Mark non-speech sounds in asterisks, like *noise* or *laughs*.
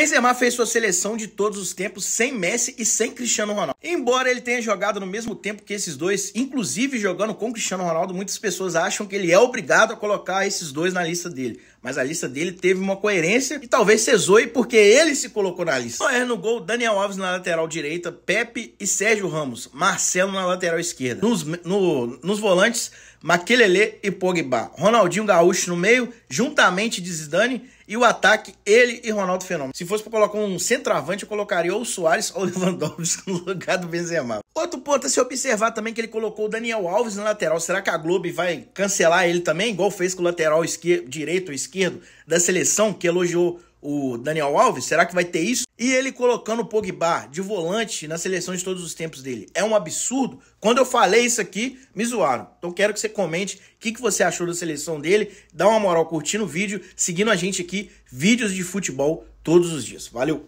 Benzema fez sua seleção de todos os tempos sem Messi e sem Cristiano Ronaldo. Embora ele tenha jogado no mesmo tempo que esses dois, inclusive jogando com Cristiano Ronaldo, muitas pessoas acham que ele é obrigado a colocar esses dois na lista dele. Mas a lista dele teve uma coerência e talvez cesoe porque ele se colocou na lista. Noé no gol, Daniel Alves na lateral direita, Pepe e Sérgio Ramos, Marcelo na lateral esquerda. Nos, no, nos volantes, Maquelele e Pogba. Ronaldinho Gaúcho no meio, juntamente de Zidane e o ataque, ele e Ronaldo Fenômeno. Se fosse para colocar um centroavante, eu colocaria ou o Soares ou o *laughs* Lewandowski no lugar do Benzema. Outro ponto é se observar também é que ele colocou o Daniel Alves na lateral. Será que a Globo vai cancelar ele também, igual fez com o lateral direito ou esquerdo da seleção, que elogiou o Daniel Alves? Será que vai ter isso? E ele colocando o Pogba de volante na seleção de todos os tempos dele. É um absurdo. Quando eu falei isso aqui, me zoaram. Então quero que você comente o que, que você achou da seleção dele. Dá uma moral curtindo o vídeo, seguindo a gente aqui, vídeos de futebol todos os dias. Valeu!